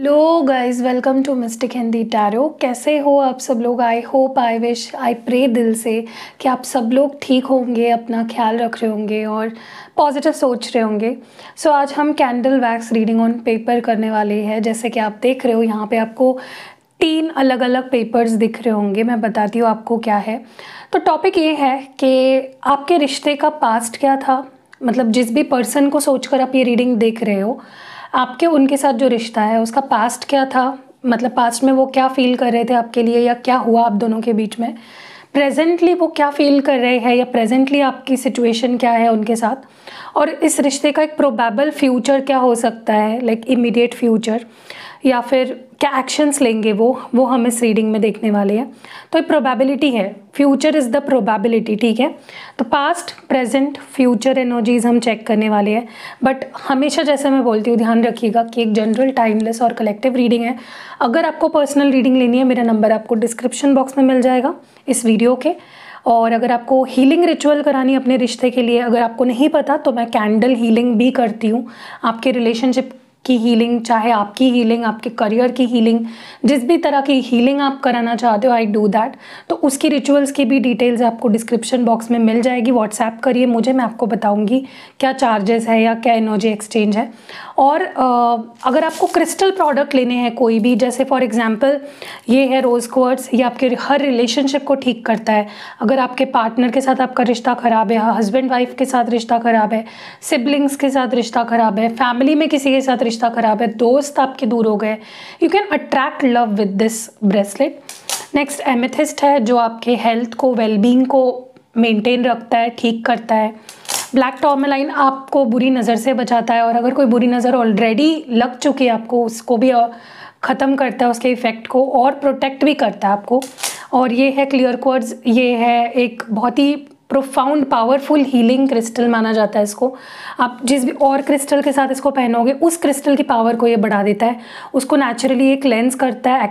Low guys welcome to mystic Hindi tarot कैसे हो आप सब लोग I hope I wish I pray दिल से कि आप सब लोग ठीक होंगे अपना ख्याल रख रहे होंगे और पॉजिटिव सोच रहे होंगे सो so, आज हम candle wax reading on paper करने वाले हैं जैसे कि आप देख रहे हो यहाँ पे आपको तीन अलग अलग पेपर्स दिख रहे होंगे मैं बताती हूँ आपको क्या है तो टॉपिक ये है कि आपके रिश्ते का पास्ट क्या था मतलब जिस भी पर्सन को सोचकर आप ये रीडिंग देख रहे हो आपके उनके साथ जो रिश्ता है उसका पास्ट क्या था मतलब पास्ट में वो क्या फ़ील कर रहे थे आपके लिए या क्या हुआ आप दोनों के बीच में प्रेजेंटली वो क्या फ़ील कर रहे हैं या प्रेजेंटली आपकी सिचुएशन क्या है उनके साथ और इस रिश्ते का एक प्रोबेबल फ्यूचर क्या हो सकता है लाइक इमीडिएट फ्यूचर या फिर क्या एक्शंस लेंगे वो वो हम इस रीडिंग में देखने वाले हैं तो ये प्रोबेबिलिटी है फ्यूचर इज़ द प्रोबेबिलिटी ठीक है तो पास्ट प्रेजेंट फ्यूचर एनर्जीज हम चेक करने वाले हैं बट हमेशा जैसे मैं बोलती हूँ ध्यान रखिएगा कि एक जनरल टाइमलेस और कलेक्टिव रीडिंग है अगर आपको पर्सनल रीडिंग लेनी है मेरा नंबर आपको डिस्क्रिप्शन बॉक्स में मिल जाएगा इस वीडियो के और अगर आपको हीलिंग रिचुअल करानी अपने रिश्ते के लिए अगर आपको नहीं पता तो मैं कैंडल हीलिंग भी करती हूँ आपके रिलेशनशिप की हीलिंग चाहे आपकी हीलिंग आपके करियर की हीलिंग जिस भी तरह की हीलिंग आप कराना चाहते हो आई डू दैट तो उसकी रिचुअल्स की भी डिटेल्स आपको डिस्क्रिप्शन बॉक्स में मिल जाएगी व्हाट्सएप करिए मुझे मैं आपको बताऊंगी क्या चार्जेस है या क्या एनर्जी एक्सचेंज है और अगर आपको क्रिस्टल प्रोडक्ट लेने हैं कोई भी जैसे फॉर एग्जाम्पल ये है रोज़ क्वर्ट्स ये आपके हर रिलेशनशिप को ठीक करता है अगर आपके पार्टनर के साथ आपका रिश्ता ख़राब है हस्बैंड वाइफ के साथ रिश्ता ख़राब है सिबलिंग्स के साथ रिश्ता ख़राब है फैमिली में किसी के साथ रिश्ता ख़राब है दोस्त आपके दूर हो गए you can attract love with this bracelet next amethyst है जो आपके हेल्थ को वेलबींग को मेंटेन रखता है ठीक करता है ब्लैक टॉमेलाइन आपको बुरी नज़र से बचाता है और अगर कोई बुरी नज़र ऑलरेडी लग चुकी है आपको उसको भी ख़त्म करता है उसके इफ़ेक्ट को और प्रोटेक्ट भी करता है आपको और ये है क्लियर कोर्स ये है एक बहुत ही प्रोफाउंड पावरफुल हीलिंग क्रिस्टल माना जाता है इसको आप जिस भी और क्रिस्टल के साथ इसको पहनोगे उस क्रिस्टल की पावर को ये बढ़ा देता है उसको नेचुरली एक लेंस करता है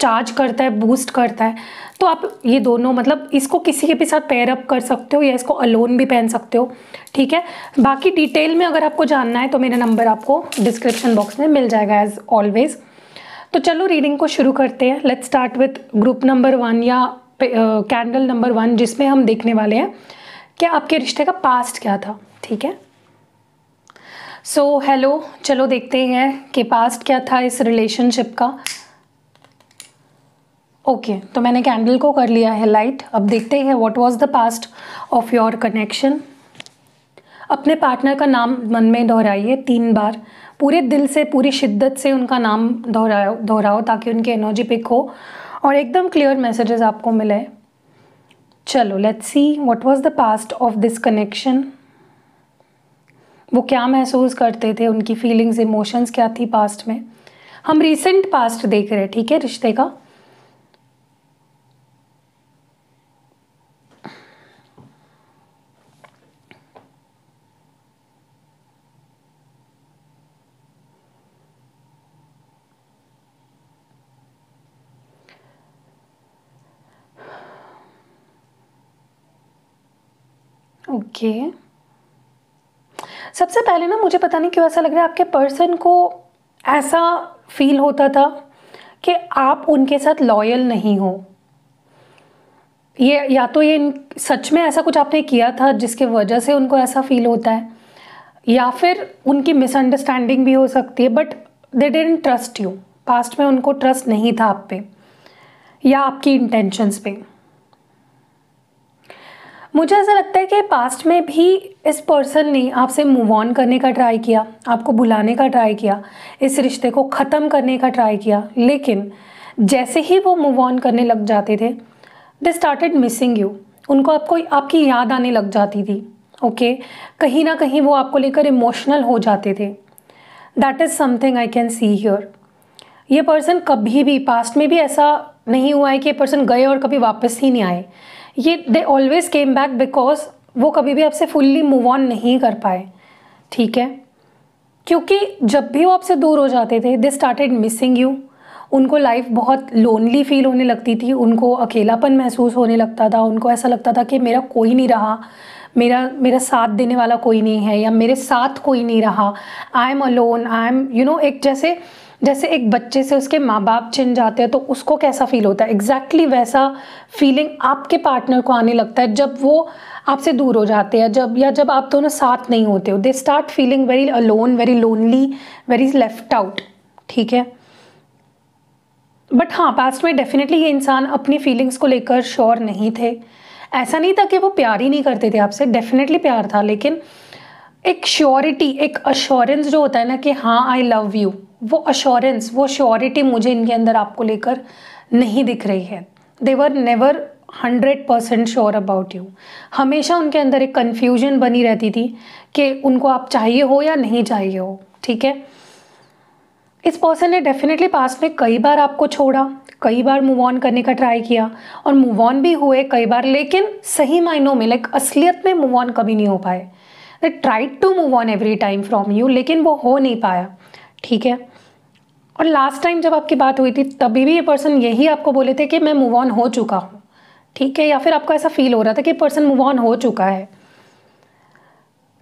चार्ज करता है बूस्ट करता है तो आप ये दोनों मतलब इसको किसी के भी साथ पेयर अप कर सकते हो या इसको अलोन भी पहन सकते हो ठीक है बाकी डिटेल में अगर आपको जानना है तो मेरा नंबर आपको डिस्क्रिप्शन बॉक्स में मिल जाएगा एज ऑलवेज तो चलो रीडिंग को शुरू करते हैं let's start with group number one या कैंडल नंबर वन जिसमें हम देखने वाले हैं कि आपके रिश्ते का पास्ट क्या था ठीक है सो so, हेलो चलो देखते हैं कि पास्ट क्या था इस रिलेशनशिप का ओके okay, तो मैंने कैंडल को कर लिया है लाइट अब देखते हैं what was the past of your connection अपने पार्टनर का नाम मन में दोहराइए तीन बार पूरे दिल से पूरी शिद्दत से उनका नाम दोहराओ दोहराओ ताकि उनकी एनर्जी पिक हो और एकदम क्लियर मैसेजेस आपको मिले चलो let's see what was the past of this connection वो क्या महसूस करते थे उनकी फीलिंग्स इमोशंस क्या थी पास्ट में हम रिसेंट पास्ट देख रहे हैं ठीक है रिश्ते का ओके सबसे पहले ना मुझे पता नहीं क्यों ऐसा लग रहा है आपके पर्सन को ऐसा फील होता था कि आप उनके साथ लॉयल नहीं हो ये या तो ये सच में ऐसा कुछ आपने किया था जिसके वजह से उनको ऐसा फील होता है या फिर उनकी मिसअंडरस्टैंडिंग भी हो सकती है but they didn't trust you past में उनको ट्रस्ट नहीं था आप पे या आपकी इंटेंशंस पे मुझे ऐसा लगता है कि पास्ट में भी इस पर्सन ने आपसे मूव ऑन करने का ट्राई किया आपको बुलाने का ट्राई किया इस रिश्ते को ख़त्म करने का ट्राई किया लेकिन जैसे ही वो मूव ऑन करने लग जाते थे दे स्टार्टेड मिसिंग यू उनको आपको आपकी याद आने लग जाती थी ओके okay? कहीं ना कहीं वो आपको लेकर इमोशनल हो जाते थे that is something I can see here ये पर्सन कभी भी पास्ट में भी ऐसा नहीं हुआ है कि ये पर्सन गए और कभी वापस ही नहीं आए ये they always came back because वो कभी भी आपसे फुल्ली मूव ऑन नहीं कर पाए ठीक है क्योंकि जब भी वो आपसे दूर हो जाते थे दे स्टार्टेड मिसिंग यू उनको लाइफ बहुत लोनली फील होने लगती थी उनको अकेलापन महसूस होने लगता था उनको ऐसा लगता था कि मेरा कोई नहीं रहा मेरा मेरा साथ देने वाला कोई नहीं है या मेरे साथ कोई नहीं रहा I am alone I am you know एक जैसे जैसे एक बच्चे से उसके माँ बाप छिन जाते हैं तो उसको कैसा फील होता है एग्जैक्टली exactly वैसा फीलिंग आपके पार्टनर को आने लगता है जब वो आपसे दूर हो जाते हैं जब या जब आप दोनों साथ नहीं होते हो they start feeling very alone very lonely very left out ठीक है बट हाँ पास्ट में डेफिनेटली ये इंसान अपनी फीलिंग्स को लेकर श्योर नहीं थे ऐसा नहीं था कि वो प्यार ही नहीं करते थे आपसे डेफिनेटली प्यार था लेकिन एक श्योरिटी एक अश्योरेंस जो होता है ना कि हाँ आई लव यू वो अश्योरेंस वो श्योरिटी मुझे इनके अंदर आपको लेकर नहीं दिख रही है they're never hundred percent sure about you हमेशा उनके अंदर एक कन्फ्यूजन बनी रहती थी कि उनको आप चाहिए हो या नहीं चाहिए हो ठीक है इस पर्सन ने डेफिनेटली पास में कई बार आपको छोड़ा कई बार मूव ऑन करने का ट्राई किया और मूव ऑन भी हुए कई बार लेकिन सही मायनों में लाइक असलियत में मूव ऑन कभी नहीं हो पाए they tried to move on every time from you लेकिन वो हो नहीं पाया ठीक है और लास्ट टाइम जब आपकी बात हुई थी तभी भी ये पर्सन यही आपको बोले थे कि मैं मूव ऑन हो चुका हूँ ठीक है या फिर आपको ऐसा फील हो रहा था कि पर्सन मूव ऑन हो चुका है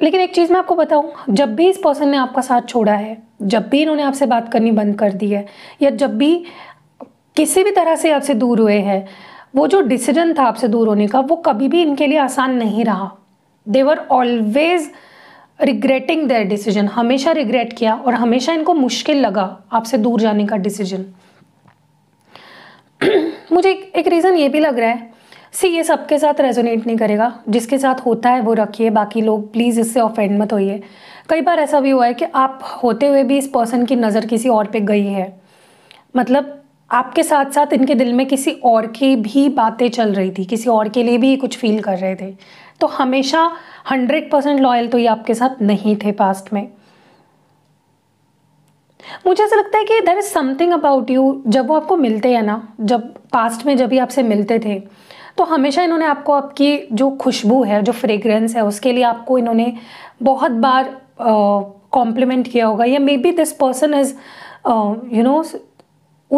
लेकिन एक चीज़ मैं आपको बताऊँ जब भी इस पर्सन ने आपका साथ छोड़ा है जब भी इन्होंने आपसे बात करनी बंद कर दी है या जब भी किसी भी तरह से आपसे दूर हुए हैं वो जो डिसीजन था आपसे दूर होने का वो कभी भी इनके लिए आसान नहीं रहा they were always regretting their decision हमेशा रिग्रेट किया और हमेशा इनको मुश्किल लगा आपसे दूर जाने का डिसीजन मुझे एक, एक रीज़न ये भी लग रहा है सी ये सबके साथ रेजोनेट नहीं करेगा जिसके साथ होता है वो रखिए बाकी लोग प्लीज़ इससे ऑफेंड मत होइए कई बार ऐसा भी हुआ है कि आप होते हुए भी इस पर्सन की नज़र किसी और पे गई है मतलब आपके साथ साथ इनके दिल में किसी और की भी बातें चल रही थी किसी और के लिए भी कुछ फील कर रहे थे तो हमेशा हंड्रेड परसेंट लॉयल तो ये आपके साथ नहीं थे पास्ट में मुझे ऐसा लगता है कि there is something about you जब वो आपको मिलते हैं ना जब पास्ट में जब भी आपसे मिलते थे तो हमेशा इन्होंने आपको आपकी जो खुशबू है जो फ्रेग्रेंस है उसके लिए आपको इन्होंने बहुत बार कॉम्प्लीमेंट किया होगा या maybe this person is you know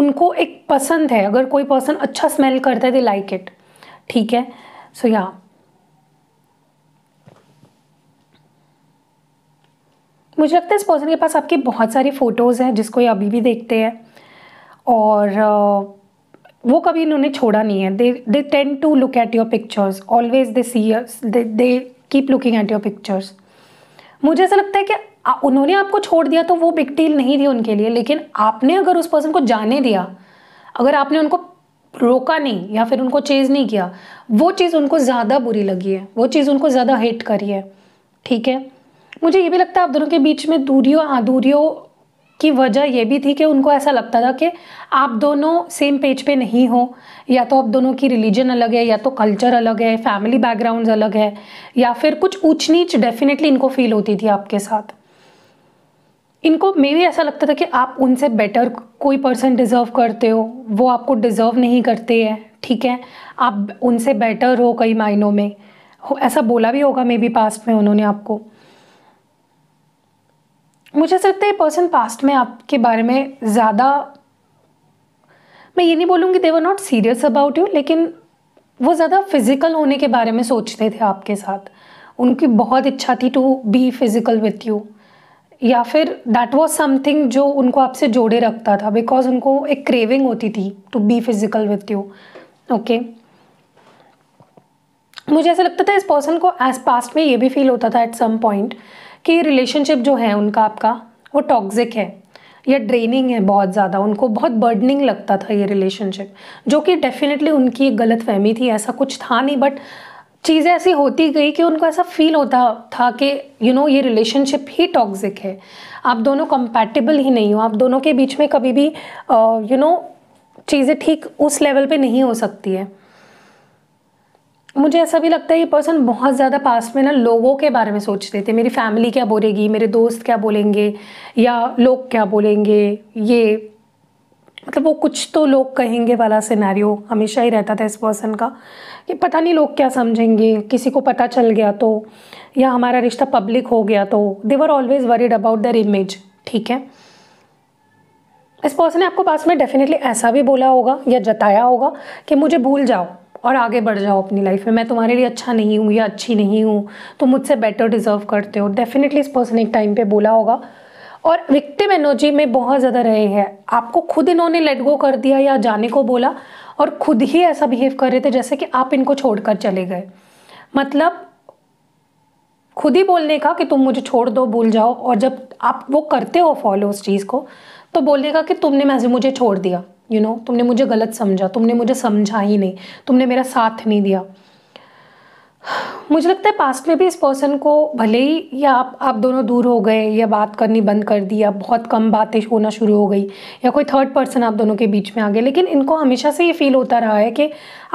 उनको एक पसंद है अगर कोई पर्सन अच्छा स्मेल करता है दे लाइक इट ठीक है सो so, या yeah. मुझे लगता है इस पर्सन के पास आपकी बहुत सारी फ़ोटोज़ हैं जिसको ये अभी भी देखते हैं और वो कभी इन्होंने छोड़ा नहीं है they they tend to look at your pictures always they see they keep looking at your pictures मुझे ऐसा लगता है कि उन्होंने आपको छोड़ दिया तो वो बिग डील नहीं थी उनके लिए लेकिन आपने अगर उस पर्सन को जाने दिया अगर आपने उनको रोका नहीं या फिर उनको चेज़ नहीं किया वो चीज़ उनको ज़्यादा बुरी लगी है वो चीज़ उनको ज़्यादा हेट करी है ठीक है मुझे ये भी लगता है आप दोनों के बीच में दूरियों हाँ दूरियों की वजह यह भी थी कि उनको ऐसा लगता था कि आप दोनों सेम पेज पे नहीं हो या तो आप दोनों की रिलीजन अलग है या तो कल्चर अलग है फैमिली बैकग्राउंड्स अलग है या फिर कुछ ऊंच नीच डेफिनेटली इनको फील होती थी आपके साथ इनको मे भी ऐसा लगता था कि आप उनसे बेटर कोई पर्सन डिज़र्व करते हो वो आपको डिज़र्व नहीं करते हैं ठीक है आप उनसे बेटर हो कई मायनों में ऐसा बोला भी होगा मे बी पास्ट में उन्होंने आपको मुझे ऐसा लगता है पर्सन पास्ट में आपके बारे में ज़्यादा मैं ये नहीं बोलूँगी they're not serious about you लेकिन वो ज़्यादा फिज़िकल होने के बारे में सोचते थे आपके साथ उनकी बहुत इच्छा थी to be physical with you या फिर दैट वॉज समथिंग जो उनको आपसे जोड़े रखता था बिकॉज उनको एक क्रेविंग होती थी to be physical with you okay मुझे ऐसा लगता था इस पर्सन को एज पास्ट में ये भी फील होता था एट सम पॉइंट कि रिलेशनशिप जो है उनका आपका वो टॉक्सिक है या ड्रेनिंग है बहुत ज़्यादा उनको बहुत बर्डनिंग लगता था ये रिलेशनशिप जो कि डेफिनेटली उनकी एक गलत फहमी थी ऐसा कुछ था नहीं बट चीज़ें ऐसी होती गई कि उनको ऐसा फील होता था कि यू नो ये रिलेशनशिप ही टॉक्सिक है आप दोनों कंपैटिबल ही नहीं हो आप दोनों के बीच में कभी भी यू नो चीज़ें ठीक उस लेवल पे नहीं हो सकती है मुझे ऐसा भी लगता है ये पर्सन बहुत ज़्यादा पास में ना लोगों के बारे में सोचते थे मेरी फैमिली क्या बोलेगी मेरे दोस्त क्या बोलेंगे या लोग क्या बोलेंगे ये मतलब वो कुछ तो लोग कहेंगे वाला सिनेरियो हमेशा ही रहता था इस पर्सन का कि पता नहीं लोग क्या समझेंगे किसी को पता चल गया तो या हमारा रिश्ता पब्लिक हो गया तो they're always worried about their image ठीक है इस पर्सन ने आपको पास में डेफिनेटली ऐसा भी बोला होगा या जताया होगा कि मुझे भूल जाओ और आगे बढ़ जाओ अपनी लाइफ में मैं तुम्हारे लिए अच्छा नहीं हूँ या अच्छी नहीं हूँ तुम मुझसे बेटर डिज़र्व करते हो डेफिनेटली इस पर्सन एक टाइम पे बोला होगा और विक्टिम एनर्जी में बहुत ज़्यादा रहे हैं आपको खुद इन्होंने लेट गो कर दिया या जाने को बोला और खुद ही ऐसा बिहेव कर रहे थे जैसे कि आप इनको छोड़कर चले गए मतलब खुद ही बोलने का कि तुम मुझे छोड़ दो भूल जाओ और जब आप वो करते हो फॉलो उस चीज़ को तो बोलने का कि तुमने मैसे मुझे छोड़ दिया यू नो तुमने मुझे गलत समझा तुमने मुझे समझा ही नहीं तुमने मेरा साथ नहीं दिया मुझे लगता है पास्ट में भी इस पर्सन को भले ही या आप आप दोनों दूर हो गए या बात करनी बंद कर दी या बहुत कम बातें होना शुरू हो गई या कोई थर्ड पर्सन आप दोनों के बीच में आ गए लेकिन इनको हमेशा से ये फील होता रहा है कि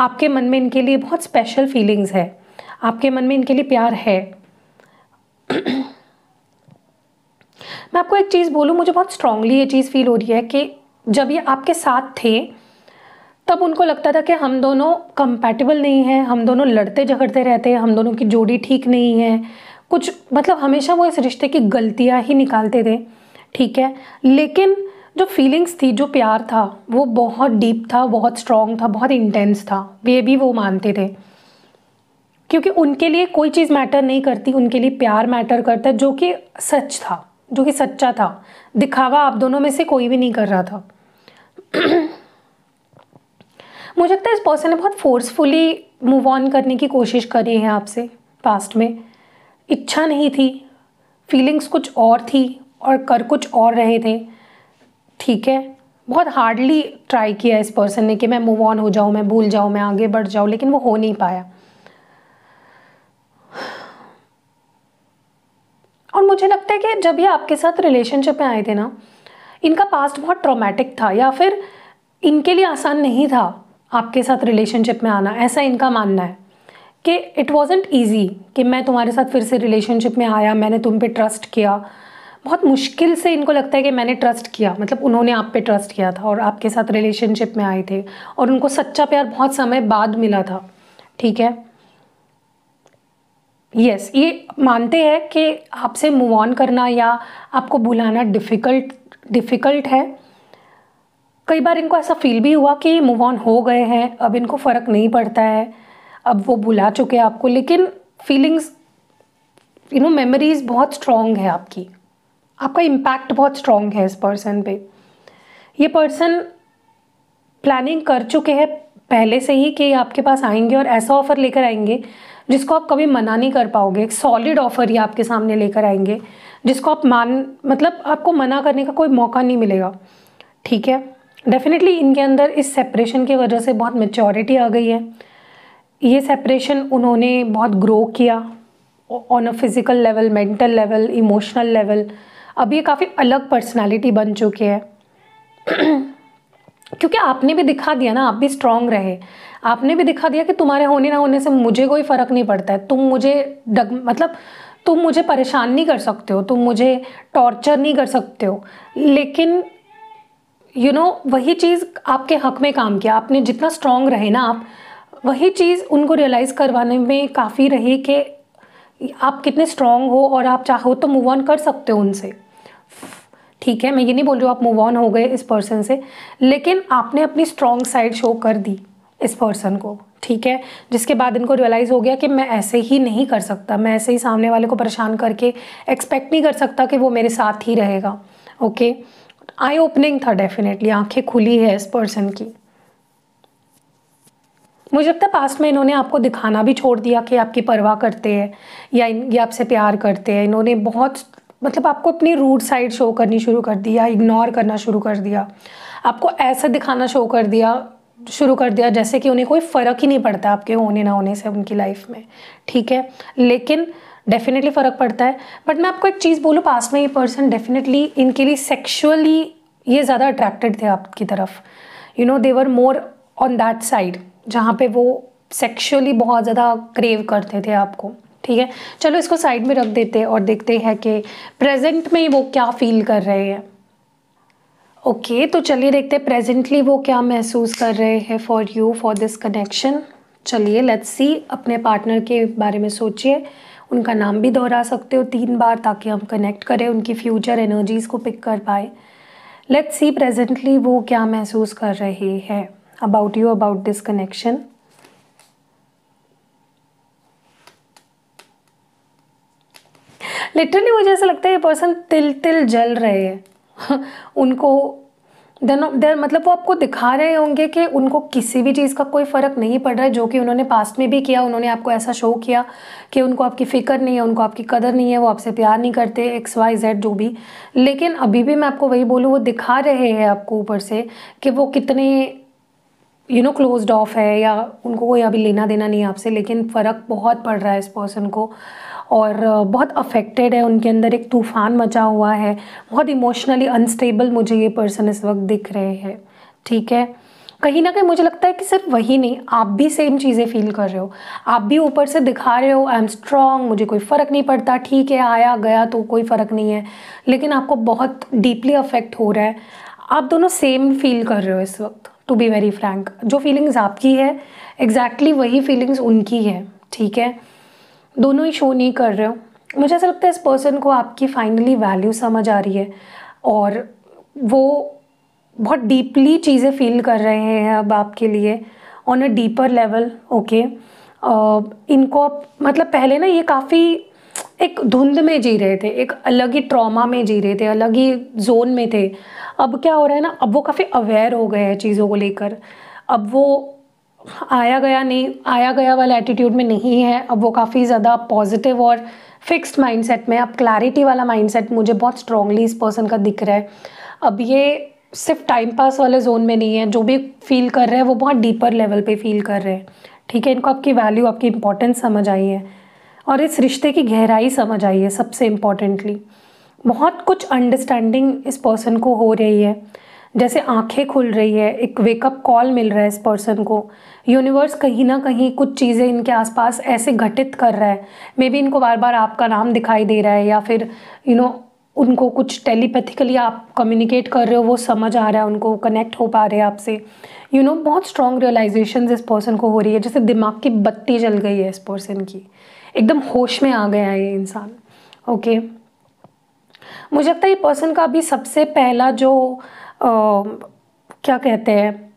आपके मन में इनके लिए बहुत स्पेशल फीलिंग्स है आपके मन में इनके लिए प्यार है मैं आपको एक चीज़ बोलूँ मुझे बहुत स्ट्रांगली ये चीज़ फील हो रही है कि जब ये आपके साथ थे तब उनको लगता था कि हम दोनों कंपैटिबल नहीं हैं हम दोनों लड़ते झगड़ते रहते हैं हम दोनों की जोड़ी ठीक नहीं है कुछ मतलब हमेशा वो इस रिश्ते की गलतियाँ ही निकालते थे ठीक है लेकिन जो फीलिंग्स थी जो प्यार था वो बहुत डीप था बहुत स्ट्रॉन्ग था बहुत इंटेंस था वे भी वो मानते थे क्योंकि उनके लिए कोई चीज़ मैटर नहीं करती उनके लिए प्यार मैटर करता जो कि सच था जो कि सच्चा था दिखावा आप दोनों में से कोई भी नहीं कर रहा था मुझे लगता है इस पर्सन ने बहुत फोर्सफुली मूव ऑन करने की कोशिश करी है आपसे पास्ट में इच्छा नहीं थी फीलिंग्स कुछ और थी और कर कुछ और रहे थे ठीक है बहुत हार्डली ट्राई किया इस पर्सन ने कि मैं मूव ऑन हो जाऊँ मैं भूल जाऊँ मैं आगे बढ़ जाऊँ लेकिन वो हो नहीं पाया और मुझे लगता है कि जब ये आपके साथ रिलेशनशिप में आए थे ना इनका पास्ट बहुत ट्रॉमेटिक था या फिर इनके लिए आसान नहीं था आपके साथ रिलेशनशिप में आना ऐसा इनका मानना है कि इट वॉजेंट ईजी कि मैं तुम्हारे साथ फिर से रिलेशनशिप में आया मैंने तुम पे ट्रस्ट किया बहुत मुश्किल से इनको लगता है कि मैंने ट्रस्ट किया मतलब उन्होंने आप पे ट्रस्ट किया था और आपके साथ रिलेशनशिप में आए थे और उनको सच्चा प्यार बहुत समय बाद मिला था ठीक है यस yes, ये मानते हैं कि आपसे मूव ऑन करना या आपको बुलाना डिफ़िकल्ट डिफ़िकल्ट है कई बार इनको ऐसा फील भी हुआ कि मूव ऑन हो गए हैं अब इनको फ़र्क नहीं पड़ता है अब वो बुला चुके हैं आपको लेकिन फीलिंग्स यू नो मेमोरीज़ बहुत स्ट्रॉन्ग है आपकी आपका इम्पैक्ट बहुत स्ट्रॉन्ग है इस पर्सन पे ये पर्सन प्लानिंग कर चुके हैं पहले से ही कि आपके पास आएंगे और ऐसा ऑफ़र लेकर आएंगे जिसको आप कभी मना नहीं कर पाओगे एक सॉलिड ऑफ़र ही आपके सामने लेकर आएंगे जिसको आप मान मतलब आपको मना करने का कोई मौका नहीं मिलेगा ठीक है डेफिनेटली इनके अंदर इस सेपरेशन की वजह से बहुत मेचोरिटी आ गई है ये सेपरेशन उन्होंने बहुत ग्रो किया on a physical level mental level emotional level अब ये काफ़ी अलग पर्सनालिटी बन चुकी है क्योंकि आपने भी दिखा दिया ना आप भी स्ट्रांग रहे आपने भी दिखा दिया कि तुम्हारे होने ना होने से मुझे कोई फ़र्क नहीं पड़ता है तुम मुझे डग मतलब तुम मुझे परेशान नहीं कर सकते हो तुम मुझे टॉर्चर नहीं कर सकते हो लेकिन यू you नो know, वही चीज़ आपके हक में काम किया आपने जितना स्ट्रांग रहे ना आप वही चीज़ उनको रियलाइज़ करवाने में काफ़ी रही कि आप कितने स्ट्रांग हो और आप चाहो तो मूव ऑन कर सकते हो उनसे ठीक है मैं ये नहीं बोल रही हूँ आप मूव ऑन हो गए इस पर्सन से लेकिन आपने अपनी स्ट्रांग साइड शो कर दी इस पर्सन को ठीक है जिसके बाद इनको रियलाइज़ हो गया कि मैं ऐसे ही नहीं कर सकता मैं ऐसे ही सामने वाले को परेशान करके एक्सपेक्ट नहीं कर सकता कि वो मेरे साथ ही रहेगा ओके आई ओपनिंग था डेफिनेटली आंखें खुली है इस पर्सन की मुझे लगता है पास्ट में इन्होंने आपको दिखाना भी छोड़ दिया कि आपकी परवाह करते हैं या इन ये आपसे प्यार करते हैं इन्होंने बहुत मतलब आपको अपनी रूट साइड शो करनी शुरू कर दिया इग्नोर करना शुरू कर दिया आपको ऐसा दिखाना शो कर दिया शुरू कर दिया जैसे कि उन्हें कोई फ़र्क ही नहीं पड़ता आपके होने ना होने से उनकी लाइफ में ठीक है लेकिन डेफिनेटली फ़र्क पड़ता है बट मैं आपको एक चीज़ बोलूँ पास में ये पर्सन डेफिनेटली इनके लिए सेक्शुअली ये ज़्यादा अट्रैक्टेड थे आपकी तरफ you know they're more on that side जहाँ पे वो सेक्शुअली बहुत ज़्यादा क्रेव करते थे आपको ठीक है चलो इसको साइड में रख देते और देखते हैं कि प्रेजेंट में वो क्या फील कर रहे हैं ओके okay, तो चलिए देखते हैं प्रेजेंटली वो क्या महसूस कर रहे हैं for you for this connection चलिए लेट्स सी अपने पार्टनर के बारे में सोचिए उनका नाम भी दोहरा सकते हो तीन बार ताकि हम कनेक्ट करें उनकी फ्यूचर एनर्जीज़ को पिक कर पाए लेट्स सी प्रेजेंटली वो क्या महसूस कर रहे हैं about you about this connection literally मुझे ऐसा लगता है ये पर्सन तिल तिल जल रहे हैं उनको देन देर मतलब वो आपको दिखा रहे होंगे कि उनको किसी भी चीज़ का कोई फ़र्क नहीं पड़ रहा है जो कि उन्होंने पास्ट में भी किया उन्होंने आपको ऐसा शो किया कि उनको आपकी फ़िक्र नहीं है उनको आपकी कदर नहीं है वो आपसे प्यार नहीं करते एक्स वाई जेड जो भी लेकिन अभी भी मैं आपको वही बोलूँ वो दिखा रहे हैं आपको ऊपर से कि वो कितने यू नो क्लोज ऑफ है या उनको कोई अभी लेना देना नहीं है आपसे लेकिन फ़र्क बहुत पड़ रहा है इस पर्सन को और बहुत अफेक्टेड है उनके अंदर एक तूफ़ान मचा हुआ है बहुत इमोशनली अनस्टेबल मुझे ये पर्सन इस वक्त दिख रहे हैं ठीक है कहीं ना कहीं मुझे लगता है कि सिर्फ वही नहीं आप भी सेम चीज़ें फील कर रहे हो आप भी ऊपर से दिखा रहे हो आई एम स्ट्रांग मुझे कोई फ़र्क नहीं पड़ता ठीक है आया गया तो कोई फ़र्क नहीं है लेकिन आपको बहुत डीपली अफेक्ट हो रहा है आप दोनों सेम फील कर रहे हो इस वक्त टू बी वेरी फ्रैंक जो फीलिंग्स आपकी है एग्जैक्टली exactly वही फीलिंग्स उनकी है ठीक है दोनों ही शो नहीं कर रहे हो मुझे ऐसा लगता है इस पर्सन को आपकी फाइनली वैल्यू समझ आ रही है और वो बहुत डीपली चीज़ें फील कर रहे हैं अब आपके लिए on a deeper level okay इनको आप मतलब पहले ना ये काफ़ी एक धुंध में जी रहे थे एक अलग ही ट्रॉमा में जी रहे थे अलग ही जोन में थे अब क्या हो रहा है ना अब वो काफ़ी अवेयर हो गए हैं चीज़ों को लेकर अब वो आया गया नहीं आया गया वाला एटीट्यूड में नहीं है अब वो काफ़ी ज़्यादा पॉजिटिव और फिक्स्ड माइंडसेट में अब क्लैरिटी वाला माइंडसेट मुझे बहुत स्ट्रॉन्गली इस पर्सन का दिख रहा है अब ये सिर्फ टाइम पास वाले जोन में नहीं है जो भी फील कर रहे हैं वो बहुत डीपर लेवल पे फील कर रहे हैं ठीक है इनको आपकी वैल्यू आपकी इंपॉर्टेंस समझ आई है और इस रिश्ते की गहराई समझ आई है सबसे इम्पॉर्टेंटली बहुत कुछ अंडरस्टैंडिंग इस पर्सन को हो रही है जैसे आंखें खुल रही है एक वेकअप कॉल मिल रहा है इस पर्सन को यूनिवर्स कहीं ना कहीं कुछ चीज़ें इनके आसपास ऐसे घटित कर रहा है मे बी इनको बार बार आपका नाम दिखाई दे रहा है या फिर यू you नो know, उनको कुछ टेलीपैथिकली आप कम्युनिकेट कर रहे हो वो समझ आ रहा है उनको कनेक्ट हो पा रहे हैं आपसे यू नो बहुत स्ट्रॉन्ग रियलाइजेशन इस पर्सन को हो रही है जैसे दिमाग की बत्ती जल गई है इस पर्सन की एकदम होश में आ गया है ये इंसान ओके okay. मुझे लगता है ये पर्सन का अभी सबसे पहला जो क्या कहते हैं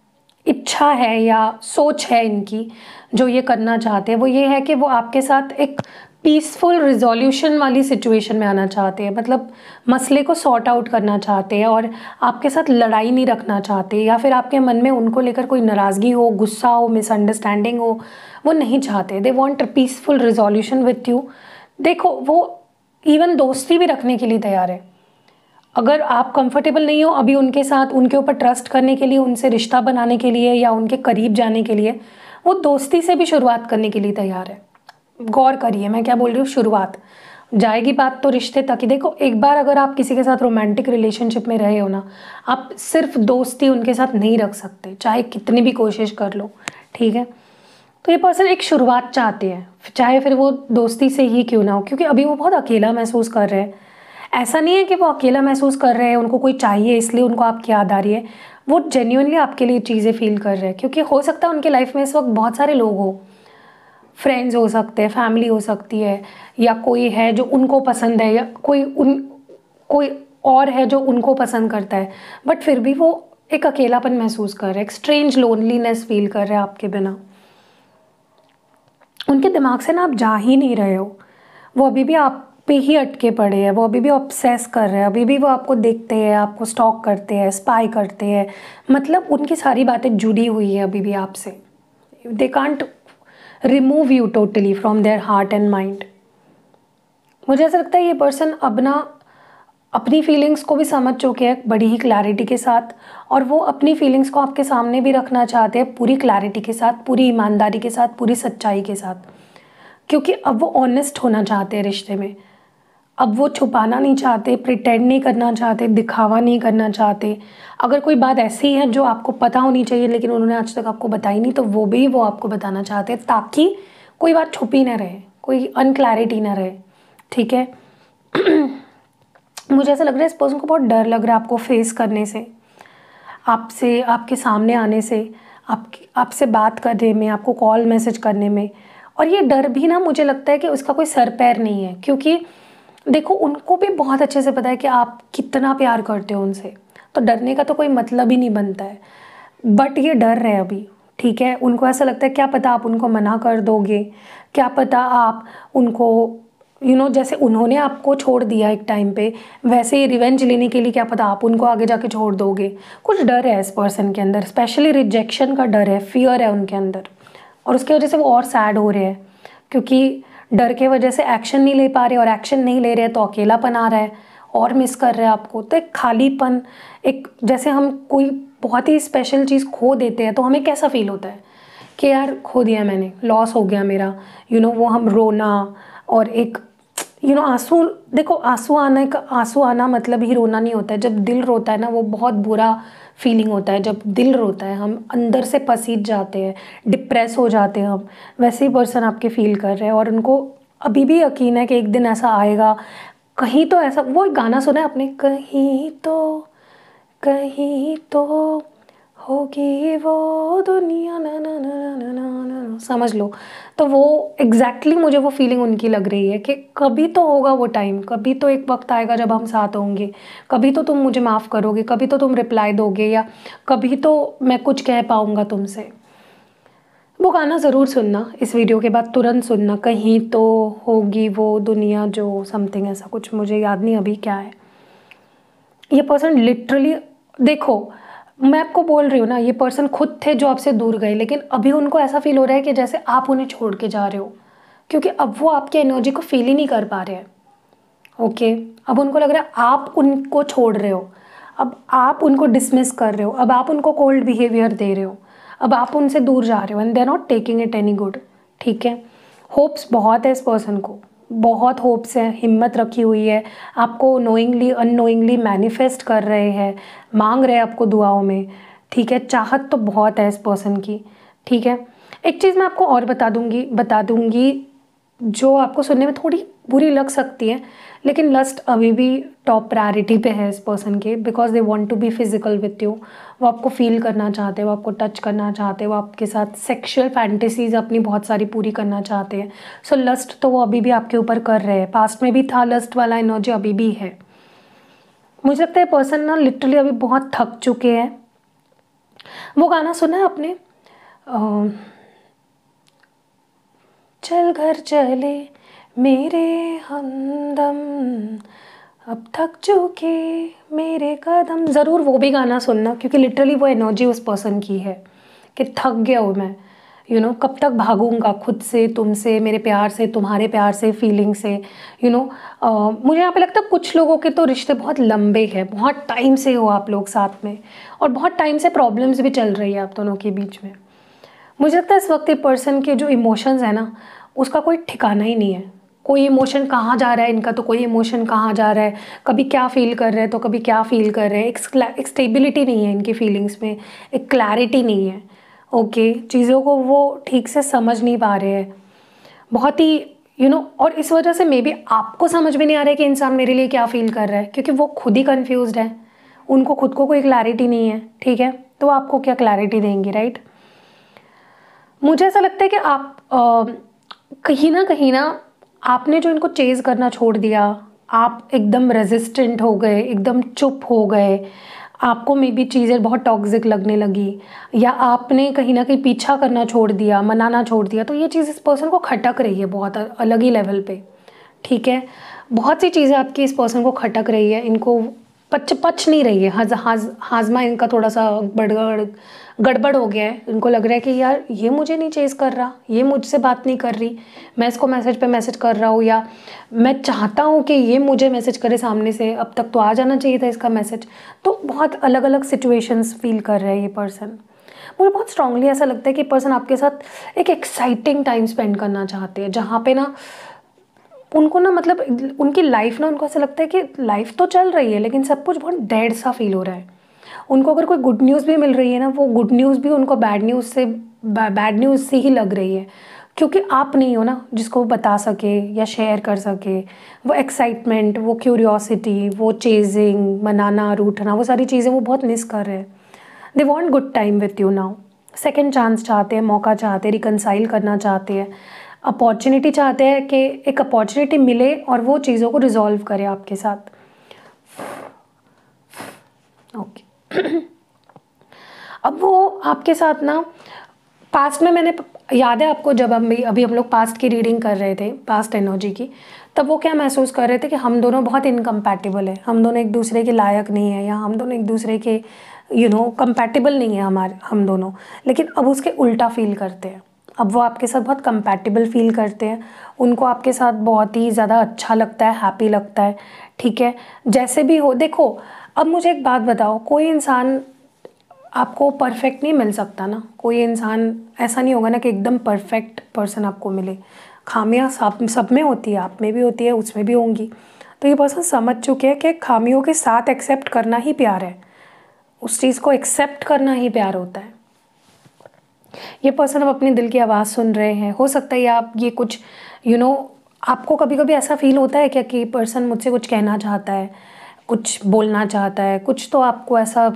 इच्छा है या सोच है इनकी जो ये करना चाहते हैं वो ये है कि वो आपके साथ एक पीसफुल रिजोल्यूशन वाली सिचुएशन में आना चाहते हैं मतलब मसले को सॉर्ट आउट करना चाहते हैं और आपके साथ लड़ाई नहीं रखना चाहते या फिर आपके मन में उनको लेकर कोई नाराज़गी हो गुस्सा हो मिसअंडरस्टैंडिंग हो वो नहीं चाहते they want peaceful resolution with you देखो वो इवन दोस्ती भी रखने के लिए तैयार है अगर आप कंफर्टेबल नहीं हो अभी उनके साथ उनके ऊपर ट्रस्ट करने के लिए उनसे रिश्ता बनाने के लिए या उनके करीब जाने के लिए वो दोस्ती से भी शुरुआत करने के लिए तैयार है गौर करिए मैं क्या बोल रही हूँ शुरुआत जाएगी बात तो रिश्ते तक ही देखो एक बार अगर आप किसी के साथ रोमांटिक रिलेशनशिप में रहे हो ना आप सिर्फ दोस्ती उनके साथ नहीं रख सकते चाहे कितनी भी कोशिश कर लो ठीक है तो ये पर्सन एक शुरुआत चाहते हैं चाहे फिर वो दोस्ती से ही क्यों ना हो क्योंकि अभी वो बहुत अकेला महसूस कर रहे हैं ऐसा नहीं है कि वो अकेला महसूस कर रहे हैं उनको कोई चाहिए इसलिए उनको आपकी याद आ रही है वो जेन्यूनली आपके लिए चीज़ें फील कर रहे हैं क्योंकि हो सकता है उनके लाइफ में इस वक्त बहुत सारे लोग हो फ्रेंड्स हो सकते हैं फैमिली हो सकती है या कोई है जो उनको पसंद है या कोई उन कोई और है जो उनको पसंद करता है बट फिर भी वो एक अकेलापन महसूस कर रहे हैं एक स्ट्रेंज लोनलीनेस फील कर रहे हैं आपके बिना उनके दिमाग से ना आप जा ही नहीं रहे हो वो अभी भी आप पे ही अटके पड़े हैं वो अभी भी ऑब्सेस कर रहे हैं अभी भी वो आपको देखते हैं आपको स्टॉक करते हैं स्पाई करते हैं मतलब उनकी सारी बातें जुड़ी हुई है अभी भी आपसे they can't remove you totally from their heart and mind मुझे ऐसा लगता है ये पर्सन अपना अपनी फीलिंग्स को भी समझ चुके हैं बड़ी ही क्लैरिटी के साथ और वो अपनी फीलिंग्स को आपके सामने भी रखना चाहते हैं पूरी क्लैरिटी के साथ पूरी ईमानदारी के साथ पूरी सच्चाई के साथ क्योंकि अब वो ऑनेस्ट होना चाहते हैं रिश्ते में अब वो छुपाना नहीं चाहते प्रिटेंड नहीं करना चाहते दिखावा नहीं करना चाहते अगर कोई बात ऐसी है जो आपको पता होनी चाहिए लेकिन उन्होंने आज तक आपको बताई नहीं तो वो भी वो आपको बताना चाहते हैं ताकि कोई बात छुपी ना रहे कोई अनक्लैरिटी ना रहे ठीक है मुझे ऐसा लग रहा है इस पर्सन को बहुत डर लग रहा है आपको फेस करने से आपसे आपके सामने आने से आपकी आपसे बात करने में आपको कॉल मैसेज करने में और ये डर भी ना मुझे लगता है कि उसका कोई सर पैर नहीं है क्योंकि देखो उनको भी बहुत अच्छे से पता है कि आप कितना प्यार करते हो उनसे तो डरने का तो कोई मतलब ही नहीं बनता है बट ये डर रहे अभी ठीक है उनको ऐसा लगता है क्या पता आप उनको मना कर दोगे क्या पता आप उनको यू you नो know, जैसे उन्होंने आपको छोड़ दिया एक टाइम पे वैसे ही रिवेंज लेने के लिए क्या पता आप उनको आगे जाके छोड़ दोगे कुछ डर है इस पर्सन के अंदर स्पेशली रिजेक्शन का डर है फियर है उनके अंदर और उसकी वजह से वो और सैड हो रहे हैं क्योंकि डर के वजह से एक्शन नहीं ले पा रहे और एक्शन नहीं ले रहे तो अकेलापन आ रहा है और मिस कर रहे हैं आपको तो एक खालीपन एक जैसे हम कोई बहुत ही स्पेशल चीज़ खो देते हैं तो हमें कैसा फील होता है कि यार खो दिया मैंने लॉस हो गया मेरा यू you नो know, वो हम रोना और एक यू you नो know, आंसू देखो आंसू आना का आंसू आना मतलब ही रोना नहीं होता है जब दिल रोता है ना वो बहुत बुरा फीलिंग होता है जब दिल रोता है हम अंदर से पसीज जाते हैं डिप्रेस हो जाते हैं हम वैसे ही पर्सन आपके फील कर रहे हैं और उनको अभी भी यकीन है कि एक दिन ऐसा आएगा कहीं तो ऐसा वो एक गाना सुना है आपने कहीं तो कहीं तो होगी वो दुनिया ना ना ना ना ना ना ना समझ लो तो वो एग्जैक्टली exactly मुझे वो फीलिंग उनकी लग रही है कि कभी तो होगा वो टाइम कभी तो एक वक्त आएगा जब हम साथ होंगे कभी तो तुम मुझे माफ़ करोगे कभी तो तुम रिप्लाई दोगे या कभी तो मैं कुछ कह पाऊँगा तुमसे वो गाना ज़रूर सुनना इस वीडियो के बाद तुरंत सुनना कहीं तो होगी वो दुनिया जो समथिंग ऐसा कुछ मुझे याद नहीं अभी क्या है ये पर्सन लिटरली देखो मैं आपको बोल रही हूँ ना ये पर्सन खुद थे जो आपसे दूर गए लेकिन अभी उनको ऐसा फील हो रहा है कि जैसे आप उन्हें छोड़ के जा रहे हो क्योंकि अब वो आपकी एनर्जी को फील ही नहीं कर पा रहे हैं ओके अब उनको लग रहा है आप उनको छोड़ रहे हो अब आप उनको डिसमिस कर रहे हो अब आप उनको कोल्ड बिहेवियर दे रहे हो अब आप उनसे दूर जा रहे हो and they are not taking it any good ठीक है होप्स बहुत है इस पर्सन को बहुत होप्स हैं हिम्मत रखी हुई है आपको नोइंगली अननोइंगली मैनिफेस्ट कर रहे हैं मांग रहे हैं आपको दुआओं में ठीक है चाहत तो बहुत है इस पर्सन की ठीक है एक चीज़ मैं आपको और बता दूंगी बता दूंगी जो आपको सुनने में थोड़ी बुरी लग सकती है लेकिन लस्ट अभी भी टॉप प्रायोरिटी पे है इस पर्सन के because they want to be physical with you वो आपको फील करना चाहते हैं वो आपको टच करना चाहते हैं वो आपके साथ सेक्शुअल फैंटेसीज अपनी बहुत सारी पूरी करना चाहते हैं सो लस्ट तो वो अभी भी आपके ऊपर कर रहे हैं पास्ट में भी था लस्ट वाला एनर्जी अभी भी है मुझे लगता है पर्सन ना लिटरली अभी बहुत थक चुके हैं वो गाना सुना है आपने uh, चल घर चले मेरे हमदम अब थक चुके मेरे कदम ज़रूर वो भी गाना सुनना क्योंकि लिटरली वो एनर्जी उस पर्सन की है कि थक गया हूँ मैं यू you नो know, कब तक भागूंगा खुद से तुमसे मेरे प्यार से तुम्हारे प्यार से फीलिंग से यू you नो know, मुझे यहाँ पे लगता है कुछ लोगों के तो रिश्ते बहुत लंबे हैं बहुत टाइम से हो आप लोग साथ में और बहुत टाइम से प्रॉब्लम्स भी चल रही है आप दोनों के बीच में मुझे लगता है इस वक्त ये पर्सन के जो इमोशंस है ना उसका कोई ठिकाना ही नहीं है कोई इमोशन कहाँ जा रहा है इनका तो कोई इमोशन कहाँ जा रहा है कभी क्या फ़ील कर रहे हैं तो कभी क्या फ़ील कर रहे हैं एक, स्टेबिलिटी नहीं है इनकी फीलिंग्स में एक क्लैरिटी नहीं है ओके okay, चीज़ों को वो ठीक से समझ नहीं पा रहे हैं बहुत ही यू you नो know, और इस वजह से मे बी आपको समझ में नहीं आ रहा है कि इंसान मेरे लिए क्या फ़ील कर रहा है क्योंकि वो खुद ही कन्फ्यूज़ है उनको खुद को कोई क्लैरिटी नहीं है ठीक है तो आपको क्या क्लैरिटी देंगी राइट मुझे ऐसा लगता है कि आप कहीं ना कहीं ना आपने जो इनको चेज करना छोड़ दिया आप एकदम रेजिस्टेंट हो गए एकदम चुप हो गए आपको मे बी चीज़ें बहुत टॉक्सिक लगने लगी या आपने कहीं ना कहीं पीछा करना छोड़ दिया मनाना छोड़ दिया तो ये चीज़ इस पर्सन को खटक रही है बहुत अलग ही लेवल पे ठीक है बहुत सी चीज़ें आपकी इस पर्सन को खटक रही है इनको पच पच नहीं रही है हाज हाज हाजमा इनका थोड़ा सा बड़गड़ गड़बड़ हो गया है उनको लग रहा है कि यार ये मुझे नहीं चेज़ कर रहा ये मुझसे बात नहीं कर रही मैं इसको मैसेज पे मैसेज कर रहा हूँ या मैं चाहता हूँ कि ये मुझे मैसेज करे सामने से अब तक तो आ जाना चाहिए था इसका मैसेज तो बहुत अलग अलग सिचुएशंस फील कर रहे हैं ये पर्सन मुझे बहुत स्ट्रांगली ऐसा लगता है कि पर्सन आपके साथ एक एक्साइटिंग टाइम स्पेंड करना चाहते हैं जहाँ पे ना उनको ना मतलब उनकी लाइफ ना उनको ऐसा लगता है कि लाइफ तो चल रही है लेकिन सब कुछ बहुत डेड सा फील हो रहा है उनको अगर कोई गुड न्यूज़ भी मिल रही है ना वो गुड न्यूज़ भी उनको बैड न्यूज़ से बैड न्यूज़ से ही लग रही है क्योंकि आप नहीं हो ना जिसको वो बता सके या शेयर कर सके वो एक्साइटमेंट वो क्यूरियोसिटी वो चेजिंग मनाना रूठना वो सारी चीज़ें वो बहुत मिस कर रहे हैं they want good time with you now second chance चाहते हैं मौका चाहते हैं रिकनसाइल करना चाहते हैं अपॉर्चुनिटी चाहते हैं कि एक अपॉर्चुनिटी मिले और वो चीज़ों को रिजॉल्व करे आपके साथ ओके okay. अब वो आपके साथ ना पास्ट में मैंने याद है आपको जब हम भी अभी हम लोग पास्ट की रीडिंग कर रहे थे पास्ट एनर्जी की तब वो क्या महसूस कर रहे थे कि हम दोनों बहुत इनकम्पैटिबल है हम दोनों एक दूसरे के लायक नहीं है या हम दोनों एक दूसरे के यू नो कम्पैटिबल नहीं है हमारे हम दोनों लेकिन अब उसके उल्टा फील करते हैं अब वो आपके साथ बहुत कंपैटिबल फील करते हैं उनको आपके साथ बहुत ही ज़्यादा अच्छा लगता है हैप्पी लगता है ठीक है जैसे भी हो देखो अब मुझे एक बात बताओ कोई इंसान आपको परफेक्ट नहीं मिल सकता ना कोई इंसान ऐसा नहीं होगा ना कि एकदम परफेक्ट पर्सन आपको मिले खामियाँ सब सब में होती है आप में भी होती है उसमें भी होंगी तो ये पर्सन समझ चुके हैं कि खामियों के साथ एक्सेप्ट करना ही प्यार है उस चीज़ को एक्सेप्ट करना ही प्यार होता है ये पर्सन अब अपने दिल की आवाज़ सुन रहे हैं हो सकता है आप ये कुछ यू you नो know, आपको कभी कभी ऐसा फील होता है क्या कि पर्सन मुझसे कुछ कहना चाहता है कुछ बोलना चाहता है कुछ तो आपको ऐसा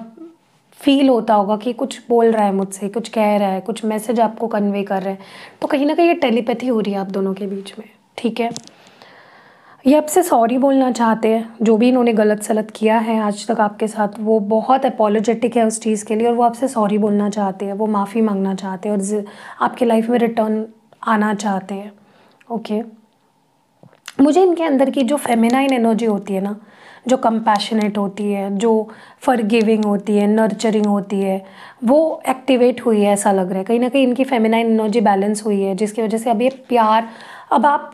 फील होता होगा कि कुछ बोल रहा है मुझसे कुछ कह रहा है कुछ मैसेज आपको कन्वे कर रहा है तो कहीं ना कहीं ये टेलीपैथी हो रही है आप दोनों के बीच में ठीक है ये आपसे सॉरी बोलना चाहते हैं जो भी इन्होंने गलत सलत किया है आज तक आपके साथ वो बहुत अपोलोजेटिक है उस चीज़ के लिए और वो आपसे सॉरी बोलना चाहते हैं वो माफ़ी मांगना चाहते हैं और आपके लाइफ में रिटर्न आना चाहते हैं ओके मुझे इनके अंदर की जो फेमिनाइन एनर्जी होती है ना जो कंपैशनेट होती है जो फॉरगिविंग होती है नर्चरिंग होती है वो एक्टिवेट हुई है ऐसा लग रहा है कहीं ना कहीं इनकी फेमिनाइन एनर्जी बैलेंस हुई है जिसकी वजह से अब ये प्यार अब आप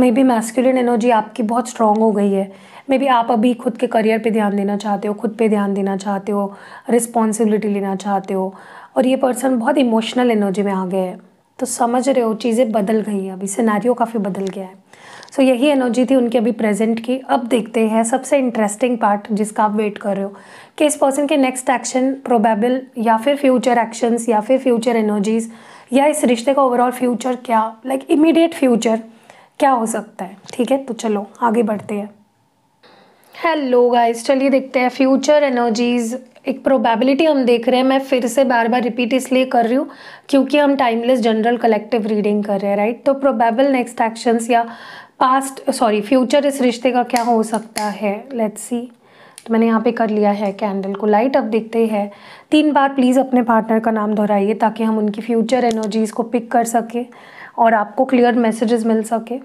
मे बी मैस्कुलिन एनर्जी आपकी बहुत स्ट्रांग हो गई है मे बी आप अभी खुद के करियर पे ध्यान देना चाहते हो खुद पे ध्यान देना चाहते हो रिस्पॉन्सिबिलिटी लेना चाहते हो और ये पर्सन बहुत इमोशनल एनर्जी में आ गए हैं तो समझ रहे हो चीज़ें बदल गई है अभी सिनारियों काफ़ी बदल गया है सो so, यही एनर्जी थी उनके अभी प्रेजेंट की अब देखते हैं सबसे इंटरेस्टिंग पार्ट जिसका आप वेट कर रहे हो कि इस पर्सन के नेक्स्ट एक्शन प्रोबेबल या फिर फ्यूचर एक्शंस या फिर फ्यूचर एनर्जीज़ या इस रिश्ते का ओवरऑल फ्यूचर क्या लाइक इमीडिएट फ्यूचर क्या हो सकता है ठीक है तो चलो आगे बढ़ते हैं हेलो गाइस चलिए देखते हैं फ्यूचर एनर्जीज़ एक प्रोबेबिलिटी हम देख रहे हैं मैं फिर से बार बार रिपीट इसलिए कर रही हूँ क्योंकि हम टाइमलेस जनरल कलेक्टिव रीडिंग कर रहे हैं राइट तो प्रोबेबल नेक्स्ट एक्शंस या पास्ट सॉरी फ्यूचर इस रिश्ते का क्या हो सकता है लेट्स सी तो मैंने यहाँ पे कर लिया है कैंडल को लाइट अब देखते हैं तीन बार प्लीज़ अपने पार्टनर का नाम दोहराइए ताकि हम उनकी फ्यूचर एनर्जीज़ को पिक कर सकें और आपको क्लियर मैसेजेस मिल सके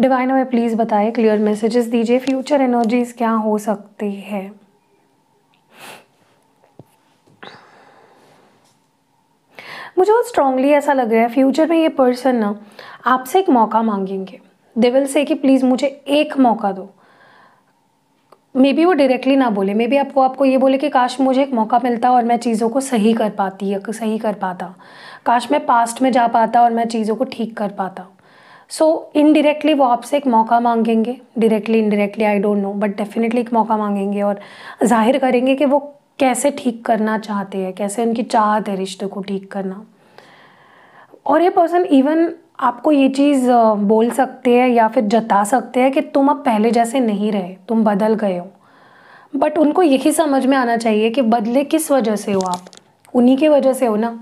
डिवाइन हमें प्लीज़ बताएं क्लियर मैसेजेस दीजिए फ्यूचर एनर्जीज़ क्या हो सकती है मुझे बहुत स्ट्रांगली ऐसा लग रहा है फ्यूचर में ये पर्सन ना आपसे एक मौका मांगेंगे दे विल से कि प्लीज़ मुझे एक मौका दो मे बी वो डायरेक्टली ना बोले मे बी आप वो आपको ये बोले कि काश मुझे एक मौका मिलता और मैं चीज़ों को सही कर पाती या सही कर पाता काश मैं पास्ट में जा पाता और मैं चीज़ों को ठीक कर पाता सो so, इनडायरेक्टली वो आपसे एक मौका मांगेंगे directly indirectly I don't know but definitely एक मौका मांगेंगे और जाहिर करेंगे कि वो कैसे ठीक करना चाहते हैं कैसे उनकी चाहत है रिश्ते को ठीक करना और ये पर्सन इवन आपको ये चीज़ बोल सकते हैं या फिर जता सकते हैं कि तुम अब पहले जैसे नहीं रहे तुम बदल गए हो बट उनको यही समझ में आना चाहिए कि बदले किस वजह से हो आप उन्हीं की वजह से हो ना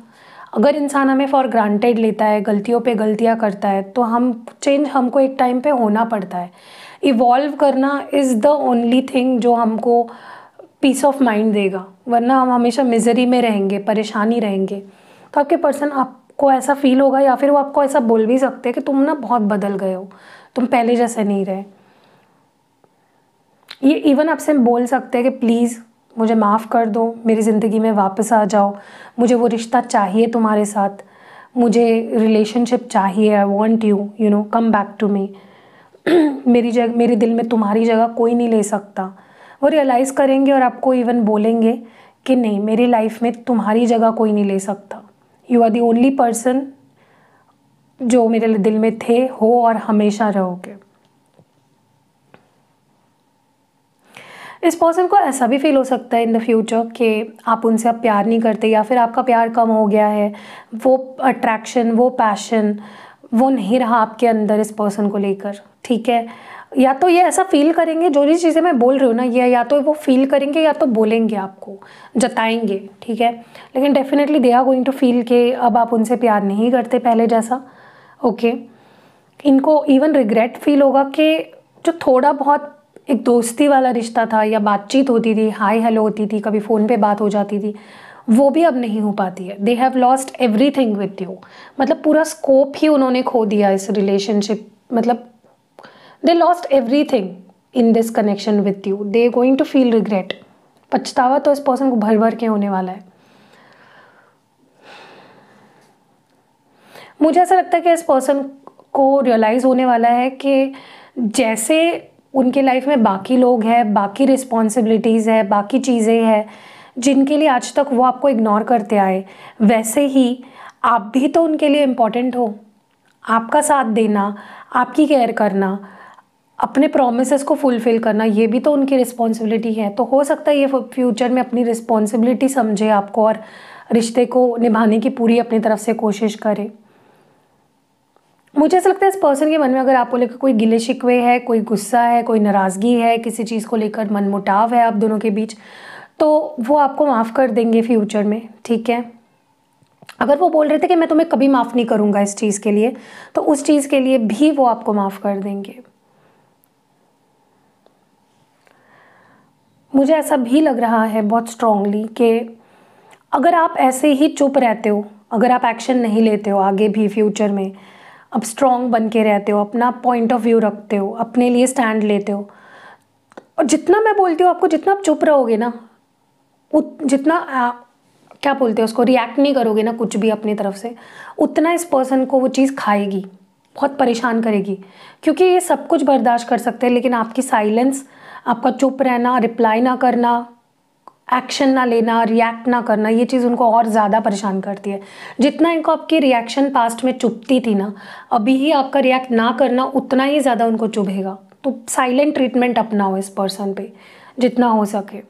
अगर इंसान हमें फॉर ग्रांटेड लेता है गलतियों पे गलतियाँ करता है तो हम चेंज हमको एक टाइम पे होना पड़ता है इवॉल्व करना इज़ द ओनली थिंग जो हमको पीस ऑफ माइंड देगा वरना हम हमेशा मिजरी में रहेंगे परेशानी रहेंगे तो आपके पर्सन आप को ऐसा फील होगा या फिर वो आपको ऐसा बोल भी सकते हैं कि तुम ना बहुत बदल गए हो तुम पहले जैसे नहीं रहे ये इवन आपसे बोल सकते हैं कि प्लीज़ मुझे माफ़ कर दो मेरी ज़िंदगी में वापस आ जाओ मुझे वो रिश्ता चाहिए तुम्हारे साथ मुझे रिलेशनशिप चाहिए I want you you know come back to me मेरी जगह मेरे दिल में तुम्हारी जगह कोई नहीं ले सकता वो रियलाइज़ करेंगे और आपको इवन बोलेंगे कि नहीं मेरी लाइफ में तुम्हारी जगह कोई नहीं ले सकता you are the only person जो मेरे दिल में थे हो और हमेशा रहोगे इस पर्सन को ऐसा भी फील हो सकता है इन द फ्यूचर कि आप उनसे अब प्यार नहीं करते या फिर आपका प्यार कम हो गया है वो अट्रैक्शन वो पैशन वो नहीं रहा आपके अंदर इस पर्सन को लेकर ठीक है या तो ये ऐसा फील करेंगे जो भी चीज़ें मैं बोल रही हूँ ना ये या तो वो फील करेंगे या तो बोलेंगे आपको जताएंगे ठीक है लेकिन definitely they are going to feel के अब आप उनसे प्यार नहीं करते पहले जैसा ओके okay. इनको इवन रिग्रेट फील होगा कि जो थोड़ा बहुत एक दोस्ती वाला रिश्ता था या बातचीत होती थी हाय हेलो होती थी कभी फ़ोन पे बात हो जाती थी वो भी अब नहीं हो पाती है they have lost everything with you मतलब पूरा स्कोप ही उन्होंने खो दिया इस रिलेशनशिप मतलब they lost everything in this connection with you they going to feel regret पछतावा तो इस पर्सन को भर भर के होने वाला है मुझे ऐसा लगता है कि इस पर्सन को रियलाइज़ होने वाला है कि जैसे उनके लाइफ में बाकी लोग हैं बाकी रिस्पॉन्सिबिलिटीज़ है बाकी चीज़ें हैं जिनके लिए आज तक वो आपको इग्नोर करते आए वैसे ही आप भी तो उनके लिए इम्पॉर्टेंट हो आपका साथ देना आपकी केयर करना अपने प्रोमिस को फुलफ़िल करना ये भी तो उनकी रिस्पॉन्सिबिलिटी है तो हो सकता है ये फ्यूचर में अपनी रिस्पॉन्सिबिलिटी समझे आपको और रिश्ते को निभाने की पूरी अपनी तरफ से कोशिश करे मुझे ऐसा लगता है इस पर्सन के मन में अगर आपको लेकर कोई गिले शिकवे है कोई गुस्सा है कोई नाराज़गी है किसी चीज़ को लेकर मनमुटाव है आप दोनों के बीच तो वो आपको माफ़ कर देंगे फ्यूचर में ठीक है अगर वो बोल रहे थे कि मैं तुम्हें कभी माफ़ नहीं करूँगा इस चीज़ के लिए तो उस चीज़ के लिए भी वो आपको माफ़ कर देंगे मुझे ऐसा भी लग रहा है बहुत स्ट्रांगली कि अगर आप ऐसे ही चुप रहते हो अगर आप एक्शन नहीं लेते हो आगे भी फ्यूचर में आप स्ट्रांग बन के रहते हो अपना पॉइंट ऑफ व्यू रखते हो अपने लिए स्टैंड लेते हो और जितना मैं बोलती हूँ आपको जितना आप चुप रहोगे ना उत जितना आ, क्या बोलते हैं उसको रिएक्ट नहीं करोगे ना कुछ भी अपनी तरफ से उतना इस पर्सन को वो चीज़ खाएगी बहुत परेशान करेगी क्योंकि ये सब कुछ बर्दाश्त कर सकते हैं लेकिन आपकी साइलेंस आपका चुप रहना रिप्लाई ना करना एक्शन ना लेना रिएक्ट ना करना ये चीज़ उनको और ज़्यादा परेशान करती है जितना इनको आपकी रिएक्शन पास्ट में चुपती थी ना अभी ही आपका रिएक्ट ना करना उतना ही ज़्यादा उनको चुभेगा तो साइलेंट ट्रीटमेंट अपनाओ इस पर्सन पे जितना हो सके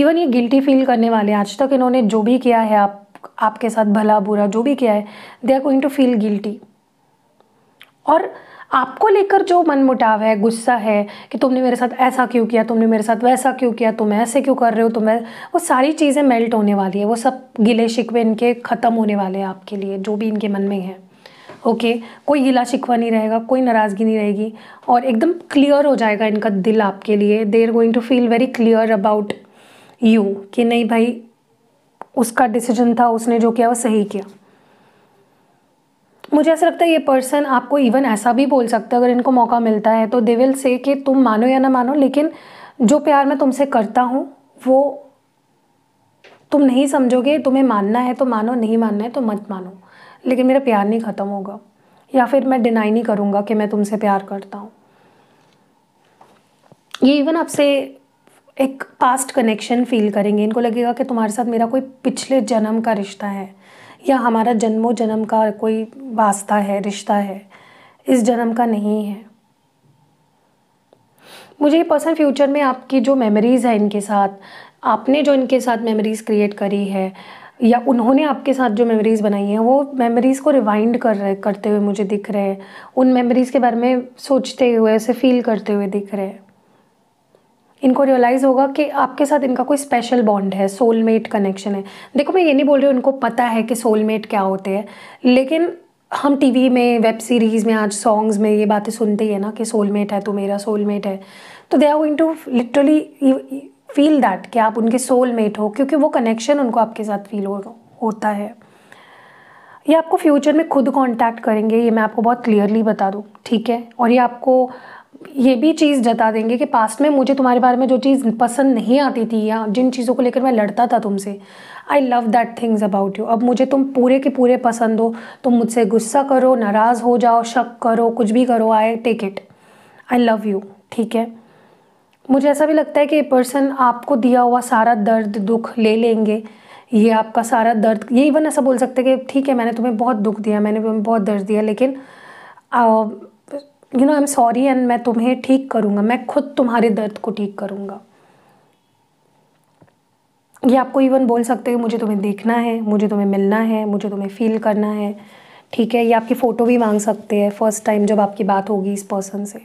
इवन ये गिल्टी फील करने वाले आज तक इन्होंने जो भी किया है आप आपके साथ भला बुरा जो भी किया है they are going to feel guilty और आपको लेकर जो मनमुटाव है गुस्सा है कि तुमने मेरे साथ ऐसा क्यों किया तुमने मेरे साथ वैसा क्यों किया तुम ऐसे क्यों कर रहे हो तुम वो सारी चीज़ें मेल्ट होने वाली है वो सब गिले शिकवे इनके ख़त्म होने वाले हैं आपके लिए जो भी इनके मन में है ओके कोई गिला शिकवा नहीं रहेगा कोई नाराज़गी नहीं रहेगी और एकदम क्लियर हो जाएगा इनका दिल आपके लिए they are going to feel very clear about you कि नहीं भाई उसका डिसीजन था उसने जो किया वो सही किया मुझे ऐसा लगता है ये पर्सन आपको इवन ऐसा भी बोल सकते हैं अगर इनको मौका मिलता है तो दे विल से कि तुम मानो या ना मानो लेकिन जो प्यार मैं तुमसे करता हूँ वो तुम नहीं समझोगे तुम्हें मानना है तो मानो नहीं मानना है तो मत मानो लेकिन मेरा प्यार नहीं ख़त्म होगा या फिर मैं डिनाई नहीं करूँगा कि मैं तुमसे प्यार करता हूँ ये इवन आपसे एक पास्ट कनेक्शन फील करेंगे इनको लगेगा कि तुम्हारे साथ मेरा कोई पिछले जन्म का रिश्ता है या हमारा जन्मों जन्म का कोई वास्ता है रिश्ता है इस जन्म का नहीं है मुझे ये पर्सन फ्यूचर में आपकी जो मेमोरीज़ है इनके साथ आपने जो इनके साथ मेमोरीज़ क्रिएट करी है या उन्होंने आपके साथ जो मेमोरीज़ बनाई हैं वो मेमोरीज़ को रिवाइंड कर रहे करते हुए मुझे दिख रहे हैं उन मेमोरीज़ के बारे में सोचते हुए उसे फील करते हुए दिख रहे हैं इनको रियलाइज़ होगा कि आपके साथ इनका कोई स्पेशल बॉन्ड है सोलमेट कनेक्शन है देखो मैं ये नहीं बोल रही हूँ उनको पता है कि सोलमेट क्या होते हैं लेकिन हम टीवी में वेब सीरीज़ में आज सॉन्ग्स में ये बातें सुनते ही है ना कि सोलमेट है तो मेरा सोलमेट है तो they are going to literally feel that कि आप उनके सोलमेट हो क्योंकि वो कनेक्शन उनको आपके साथ फील हो, होता है ये आपको फ्यूचर में खुद कांटेक्ट करेंगे ये मैं आपको बहुत क्लियरली बता दूँ ठीक है और ये आपको ये भी चीज़ जता देंगे कि पास्ट में मुझे तुम्हारे बारे में जो चीज़ पसंद नहीं आती थी या जिन चीज़ों को लेकर मैं लड़ता था तुमसे I love that things about you अब मुझे तुम पूरे के पूरे पसंद हो तुम मुझसे गुस्सा करो नाराज़ हो जाओ शक करो कुछ भी करो I take it I love you ठीक है मुझे ऐसा भी लगता है कि ये पर्सन आपको दिया हुआ सारा दर्द दुख ले लेंगे ये आपका सारा दर्द ये इवन ऐसा बोल सकते कि ठीक है मैंने तुम्हें बहुत दुख दिया मैंने तुम्हें बहुत दर्द दिया लेकिन ah, you know I am sorry and मैं तुम्हें ठीक करूँगा मैं खुद तुम्हारे दर्द को ठीक करूँगा ये आपको इवन बोल सकते हो मुझे तुम्हें देखना है मुझे तुम्हें मिलना है मुझे तुम्हें फ़ील करना है ठीक है ये आपकी फ़ोटो भी मांग सकते हैं फ़र्स्ट टाइम जब आपकी बात होगी इस पर्सन से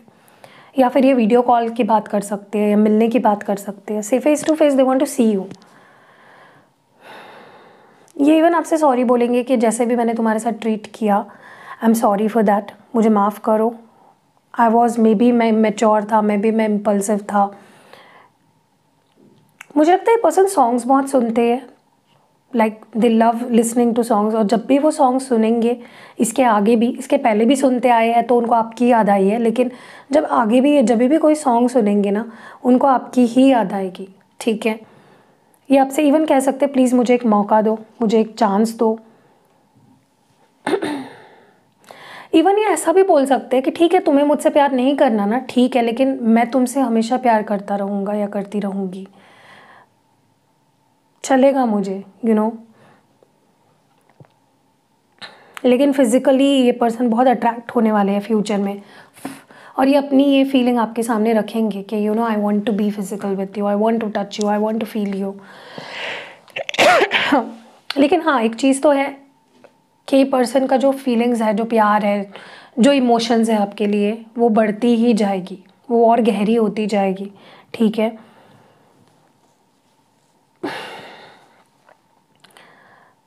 या फिर ये वीडियो कॉल की बात कर सकते हैं या मिलने की बात कर सकते हैं से face to face they want to see you ये इवन आपसे सॉरी बोलेंगे कि जैसे भी मैंने तुम्हारे साथ ट्रीट किया I am sorry for that मुझे माफ़ करो आई वॉज मे बी मैं मेच्योर था मे बी मैं इम्पल्सिव था मुझे लगता है पर्सन सॉन्ग्स बहुत सुनते हैं like they love listening to songs और जब भी वो सॉन्ग सुनेंगे इसके आगे भी इसके पहले भी सुनते आए हैं तो उनको आपकी याद आई है लेकिन जब आगे भी जब भी कोई सॉन्ग सुनेंगे ना उनको आपकी ही याद आएगी ठीक है ये आपसे इवन कह सकते प्लीज़ मुझे एक मौका दो मुझे एक चांस दो इवन ये ऐसा भी बोल सकते हैं कि ठीक है तुम्हें मुझसे प्यार नहीं करना ना ठीक है लेकिन मैं तुमसे हमेशा प्यार करता रहूँगा या करती रहूँगी चलेगा मुझे यू you नो know? लेकिन फिज़िकली ये पर्सन बहुत अट्रैक्ट होने वाले हैं फ्यूचर में और ये अपनी ये फीलिंग आपके सामने रखेंगे कि you know I want to be physical with you I want to touch you I want to feel you लेकिन हाँ एक चीज़ तो है कि पर्सन का जो फीलिंग्स है जो प्यार है जो इमोशंस है आपके लिए वो बढ़ती ही जाएगी वो और गहरी होती जाएगी ठीक है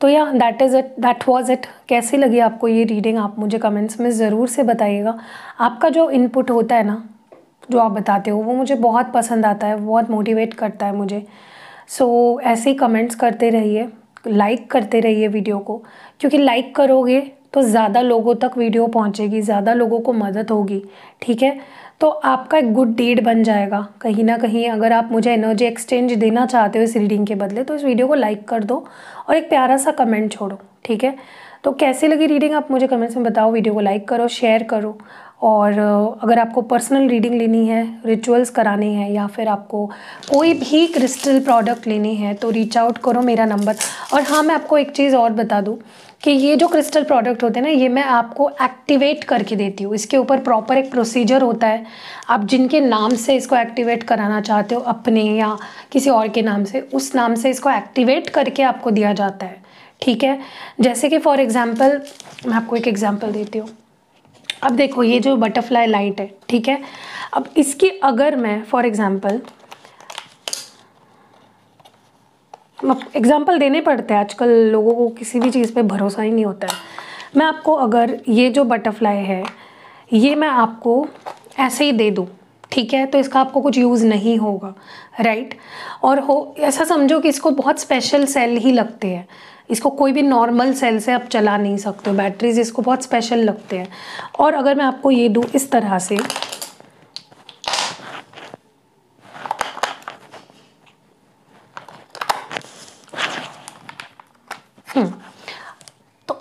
तो या that is it that was it कैसी लगी आपको ये रीडिंग आप मुझे कमेंट्स में ज़रूर से बताइएगा आपका जो इनपुट होता है ना जो आप बताते हो वो मुझे बहुत पसंद आता है बहुत मोटिवेट करता है मुझे सो so, ऐसे ही कमेंट्स करते रहिए लाइक करते रहिए वीडियो को क्योंकि लाइक करोगे तो ज़्यादा लोगों तक वीडियो पहुँचेगी ज़्यादा लोगों को मदद होगी ठीक है तो आपका एक गुड डीड बन जाएगा कहीं ना कहीं अगर आप मुझे एनर्जी एक्सचेंज देना चाहते हो इस रीडिंग के बदले तो इस वीडियो को लाइक कर दो और एक प्यारा सा कमेंट छोड़ो ठीक है तो कैसी लगी रीडिंग आप मुझे कमेंट्स में बताओ वीडियो को लाइक करो शेयर करो और अगर आपको पर्सनल रीडिंग लेनी है रिचुअल्स कराने हैं या फिर आपको कोई भी क्रिस्टल प्रोडक्ट लेने हैं तो रीच आउट करो मेरा नंबर और हाँ मैं आपको एक चीज़ और बता दूँ कि ये जो क्रिस्टल प्रोडक्ट होते हैं ना ये मैं आपको एक्टिवेट करके देती हूँ इसके ऊपर प्रॉपर एक प्रोसीजर होता है आप जिनके नाम से इसको एक्टिवेट कराना चाहते हो अपने या किसी और के नाम से उस नाम से इसको एक्टिवेट करके आपको दिया जाता है ठीक है जैसे कि फॉर एग्ज़ाम्पल मैं आपको एक एग्ज़ाम्पल देती हूँ अब देखो ये जो बटरफ्लाई लाइट है ठीक है अब इसकी अगर मैं फॉर एग्ज़ाम्पल एग्ज़ाम्पल देने पड़ते हैं आजकल लोगों को किसी भी चीज़ पे भरोसा ही नहीं होता है मैं आपको अगर ये जो बटरफ्लाई है ये मैं आपको ऐसे ही दे दूँ ठीक है तो इसका आपको कुछ यूज़ नहीं होगा राइट और हो ऐसा समझो कि इसको बहुत स्पेशल सेल ही लगते हैं इसको कोई भी नॉर्मल सेल से आप चला नहीं सकते हो बैटरीज इसको बहुत स्पेशल लगते हैं और अगर मैं आपको ये दूँ इस तरह से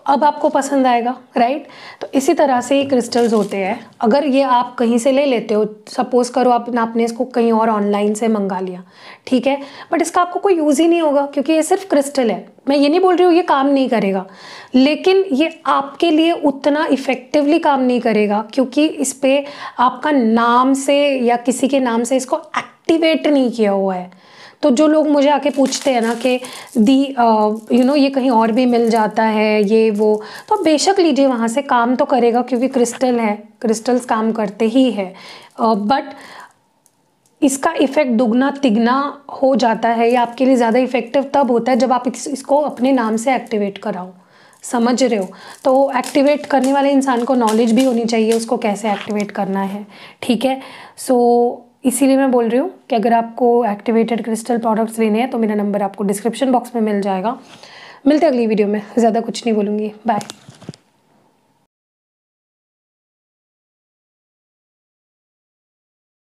अब आपको पसंद आएगा राइट तो इसी तरह से ये क्रिस्टल्स होते हैं अगर ये आप कहीं से ले लेते हो सपोज़ करो आप आपने इसको कहीं और ऑनलाइन से मंगा लिया ठीक है बट इसका आपको कोई यूज़ ही नहीं होगा क्योंकि ये सिर्फ क्रिस्टल है मैं ये नहीं बोल रही हूँ ये काम नहीं करेगा लेकिन ये आपके लिए उतना इफ़ेक्टिवली काम नहीं करेगा क्योंकि इस पर आपका नाम से या किसी के नाम से इसको एक्टिवेट नहीं किया हुआ है तो जो लोग मुझे आके पूछते हैं ना कि दी यू नो ये कहीं और भी मिल जाता है ये वो तो बेशक लीजिए वहाँ से काम तो करेगा क्योंकि क्रिस्टल है क्रिस्टल्स काम करते ही है बट uh, इसका इफ़ेक्ट दुगना तिगना हो जाता है या आपके लिए ज़्यादा इफ़ेक्टिव तब होता है जब आप इस, इसको अपने नाम से एक्टिवेट कराओ समझ रहे हो तो एक्टिवेट करने वाले इंसान को नॉलेज भी होनी चाहिए उसको कैसे एक्टिवेट करना है ठीक है सो so, इसीलिए मैं बोल रही हूँ कि अगर आपको एक्टिवेटेड क्रिस्टल प्रोडक्ट्स लेने हैं तो मेरा नंबर आपको डिस्क्रिप्शन बॉक्स में मिल जाएगा मिलते अगली वीडियो में ज़्यादा कुछ नहीं बोलूँगी बाय